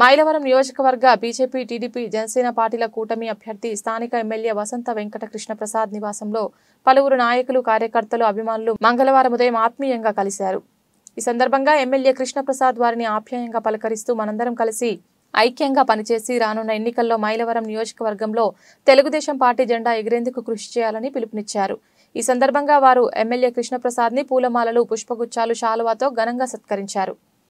మైలవరం నియోజకవర్గ BJP TDP Janasena పార్టీల కూటమి అభ్యర్థి స్థానిక ఎమ్మెల్యే వసంత వెంకట కృష్ణప్రసాద్ నివాసంలో పలువురు నాయకులు కార్యకర్తలు అభిమానులు మంగళవారం ఉదయం ఆత్మీయంగా కలిశారు ఈ సందర్భంగా ఎమ్మెల్యే కృష్ణప్రసాద్ వారిని ఆప్యాయంగా పలకరిస్తూ మనందరం కలిసి ఐక్యంగా పనిచేసి రానున్న ఎన్నికల్లో మైలవరం నియోజకవర్గంలో తెలుగుదేశం పార్టీ జెండా ఎగిరేందుకు కృషి చేయాలని పిలుపునిచ్చారు ఈ సందర్భంగా వారు ఎమ్మెల్యే కృష్ణప్రసాద్ ని పూలమాలలు పుష్పగుచ్చాలు శాలువాతో ఘనంగా సత్కరించారు